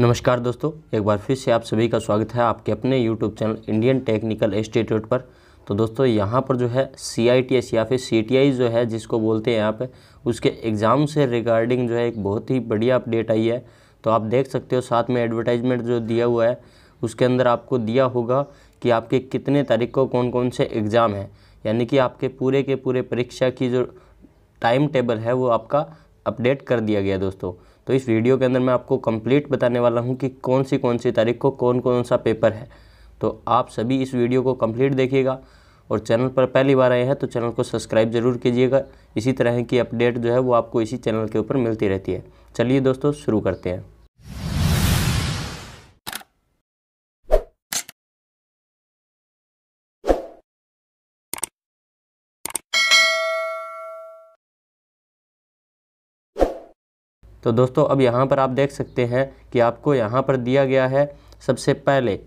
नमस्कार दोस्तों एक बार फिर से आप सभी का स्वागत है आपके अपने YouTube channel Indian technical institute पर तो दोस्तों यहाँ पर जो है सी या फिर सी जो है जिसको बोलते हैं यहाँ पे उसके एग्ज़ाम से रिगार्डिंग जो है एक बहुत ही बढ़िया अपडेट आई है तो आप देख सकते हो साथ में एडवर्टाइजमेंट जो दिया हुआ है उसके अंदर आपको दिया होगा कि आपके कितने तारीख को कौन कौन से एग्ज़ाम हैं यानी कि आपके पूरे के पूरे परीक्षा की जो टाइम टेबल है वो आपका अपडेट कर दिया गया दोस्तों तो इस वीडियो के अंदर मैं आपको कंप्लीट बताने वाला हूँ कि कौन सी कौन सी तारीख को कौन कौन सा पेपर है तो आप सभी इस वीडियो को कंप्लीट देखिएगा और चैनल पर पहली बार आए हैं तो चैनल को सब्सक्राइब जरूर कीजिएगा इसी तरह की अपडेट जो है वो आपको इसी चैनल के ऊपर मिलती रहती है चलिए दोस्तों शुरू करते हैं तो दोस्तों अब यहाँ पर आप देख सकते हैं कि आपको यहाँ पर दिया गया है सबसे पहले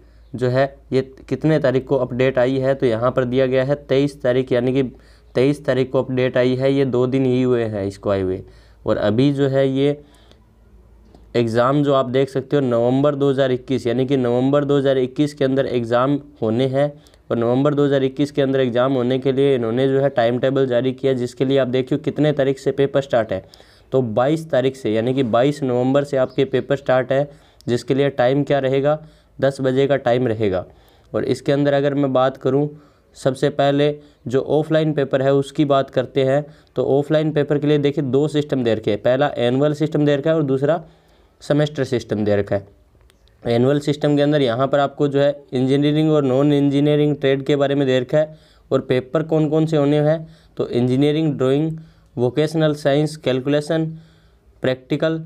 जो है ये कितने तारीख को अपडेट आई है तो यहाँ पर दिया गया है तेईस तारीख यानी कि तेईस तारीख को अपडेट आई है ये दो दिन ही हुए हैं इसको आए हुए और अभी जो है ये एग्ज़ाम जो आप देख सकते हो नवंबर 2021 यानी कि नवंबर 2021 के अंदर एग्ज़ाम होने हैं और नवंबर 2021 के अंदर एग्ज़ाम होने के लिए इन्होंने जो है टाइम टेबल जारी किया जिसके लिए आप देखिए कितने तारीख से पेपर स्टार्ट है तो 22 तारीख से यानी कि 22 नवंबर से आपके पेपर स्टार्ट है जिसके लिए टाइम क्या रहेगा दस बजे का टाइम रहेगा और इसके अंदर अगर मैं बात करूँ सबसे पहले जो ऑफलाइन पेपर है उसकी बात करते हैं तो ऑफलाइन पेपर के लिए देखिए दो सिस्टम दे रखे हैं पहला एनुअल सिस्टम दे रखा है और दूसरा सेमेस्टर सिस्टम दे रखा है एनुअल सिस्टम के अंदर यहाँ पर आपको जो है इंजीनियरिंग और नॉन इंजीनियरिंग ट्रेड के बारे में दे रखा है और पेपर कौन कौन से होने हैं तो engineering drawing vocational science calculation practical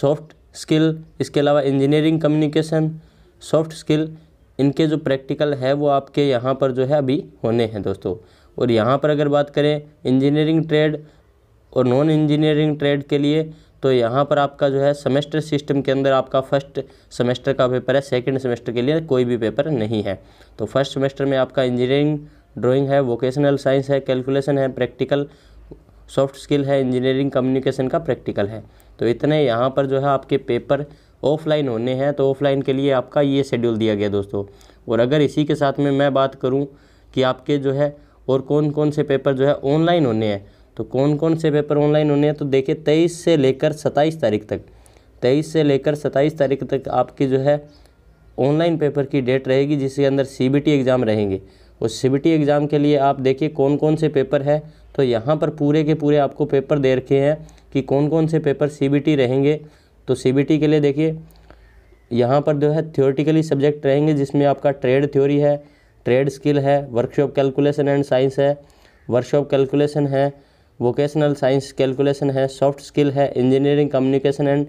soft skill इसके अलावा इंजीनियरिंग कम्युनिकेशन सॉफ्ट स्किल इनके जो प्रैक्टिकल है वो आपके यहाँ पर जो है अभी होने हैं दोस्तों और यहाँ पर अगर बात करें इंजीनियरिंग ट्रेड और नॉन इंजीनियरिंग ट्रेड के लिए तो यहाँ पर आपका जो है सेमेस्टर सिस्टम के अंदर आपका फर्स्ट सेमेस्टर का पेपर है सेकंड सेमेस्टर के लिए कोई भी पेपर नहीं है तो फर्स्ट सेमेस्टर में आपका इंजीनियरिंग ड्राइंग है वोकेशनल साइंस है कैलकुलेशन है प्रैक्टिकल सॉफ्ट स्किल है इंजीनियरिंग कम्युनिकेशन का प्रैक्टिकल है तो इतने यहाँ पर जो है आपके पेपर ऑफलाइन होने हैं तो ऑफलाइन के लिए आपका ये शेड्यूल दिया गया दोस्तों और अगर इसी के साथ में मैं बात करूँ कि आपके जो है और कौन कौन से पेपर जो है ऑनलाइन होने हैं तो कौन कौन से पेपर ऑनलाइन होने हैं तो देखिए तेईस से लेकर सत्ताईस तारीख तक तेईस से लेकर सत्ताईस तारीख तक आपकी जो है ऑनलाइन पेपर की डेट रहेगी जिसके अंदर सी एग्ज़ाम रहेंगे उस सी एग्ज़ाम के लिए आप देखिए कौन कौन से पेपर है तो यहाँ पर पूरे के पूरे आपको पेपर दे रखे हैं कि कौन कौन से पेपर सी रहेंगे तो सी के लिए देखिए यहाँ पर जो है थियोरेटिकली सब्जेक्ट रहेंगे जिसमें आपका ट्रेड थ्योरी है ट्रेड स्किल है वर्कशॉप कैलकुलेशन एंड साइंस है वर्कशॉप कैलकुलेशन है वोकेशनल साइंस कैलकुलेशन है सॉफ्ट स्किल है engineering communication and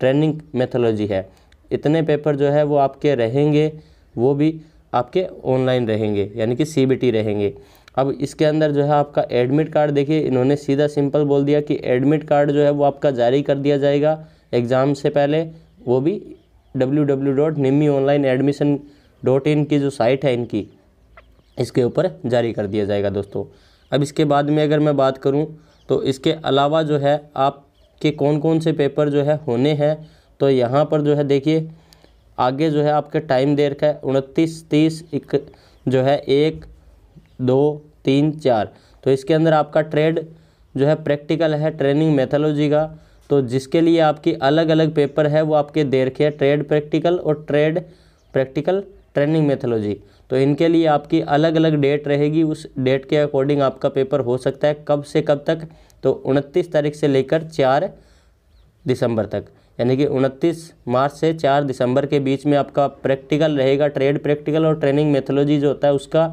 training methodology है इतने पेपर जो है वो आपके रहेंगे वो भी आपके ऑनलाइन रहेंगे यानी कि सी रहेंगे अब इसके अंदर जो है आपका एडमिट कार्ड देखिए इन्होंने सीधा सिंपल बोल दिया कि एडमिट कार्ड जो है वो आपका जारी कर दिया जाएगा एग्ज़ाम से पहले वो भी W W dot online admission dot in की जो साइट है इनकी इसके ऊपर जारी कर दिया जाएगा दोस्तों अब इसके बाद में अगर मैं बात करूं तो इसके अलावा जो है आपके कौन कौन से पेपर जो है होने हैं तो यहाँ पर जो है देखिए आगे जो है आपके टाइम दे रखा है उनतीस तीस एक जो है एक दो तीन चार तो इसके अंदर आपका ट्रेड जो है प्रैक्टिकल है ट्रेनिंग मेथोलॉजी का तो जिसके लिए आपकी अलग अलग पेपर है वो आपके दे रखे हैं ट्रेड प्रैक्टिकल और ट्रेड प्रैक्टिकल ट्रेनिंग मेथोलॉजी तो इनके लिए आपकी अलग अलग डेट रहेगी उस डेट के अकॉर्डिंग आपका पेपर हो सकता है कब से कब तक तो उनतीस तारीख से लेकर चार दिसंबर तक यानी कि 29 मार्च से 4 दिसंबर के बीच में आपका प्रैक्टिकल रहेगा ट्रेड प्रैक्टिकल और ट्रेनिंग मेथोलॉजी जो होता है उसका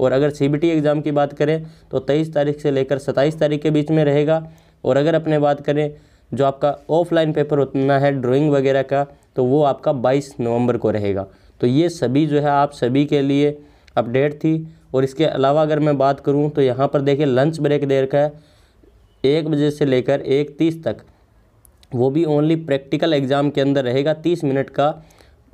और अगर सी एग्ज़ाम की बात करें तो तेईस तारीख से लेकर सत्ताईस तारीख के बीच में रहेगा और अगर अपने बात करें जो आपका ऑफलाइन पेपर उतना है ड्राइंग वगैरह का तो वो आपका 22 नवंबर को रहेगा तो ये सभी जो है आप सभी के लिए अपडेट थी और इसके अलावा अगर मैं बात करूँ तो यहाँ पर देखिए लंच ब्रेक दे रखा है एक बजे से लेकर एक तीस तक वो भी ओनली प्रैक्टिकल एग्ज़ाम के अंदर रहेगा तीस मिनट का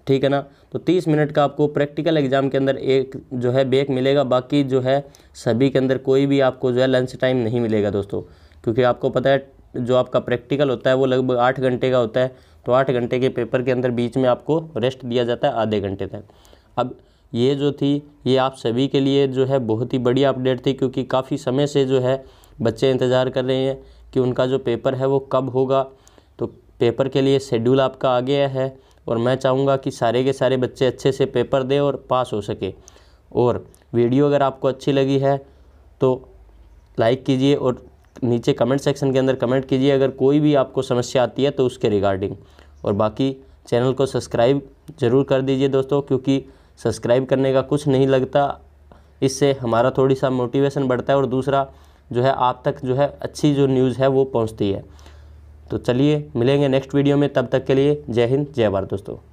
ठीक है ना तो तीस मिनट का आपको प्रैक्टिकल एग्ज़ाम के अंदर एक जो है ब्रेक मिलेगा बाकी जो है सभी के अंदर कोई भी आपको जो है लंच टाइम नहीं मिलेगा दोस्तों क्योंकि आपको पता है जो आपका प्रैक्टिकल होता है वो लगभग आठ घंटे का होता है तो आठ घंटे के पेपर के अंदर बीच में आपको रेस्ट दिया जाता है आधे घंटे तक अब ये जो थी ये आप सभी के लिए जो है बहुत ही बड़ी अपडेट थी क्योंकि काफ़ी समय से जो है बच्चे इंतज़ार कर रहे हैं कि उनका जो पेपर है वो कब होगा पेपर के लिए शेड्यूल आपका आ गया है और मैं चाहूँगा कि सारे के सारे बच्चे अच्छे से पेपर दें और पास हो सके और वीडियो अगर आपको अच्छी लगी है तो लाइक कीजिए और नीचे कमेंट सेक्शन के अंदर कमेंट कीजिए अगर कोई भी आपको समस्या आती है तो उसके रिगार्डिंग और बाकी चैनल को सब्सक्राइब ज़रूर कर दीजिए दोस्तों क्योंकि सब्सक्राइब करने का कुछ नहीं लगता इससे हमारा थोड़ी सा मोटिवेशन बढ़ता है और दूसरा जो है आप तक जो है अच्छी जो न्यूज़ है वो पहुँचती है तो चलिए मिलेंगे नेक्स्ट वीडियो में तब तक के लिए जय हिंद जय भारत दोस्तों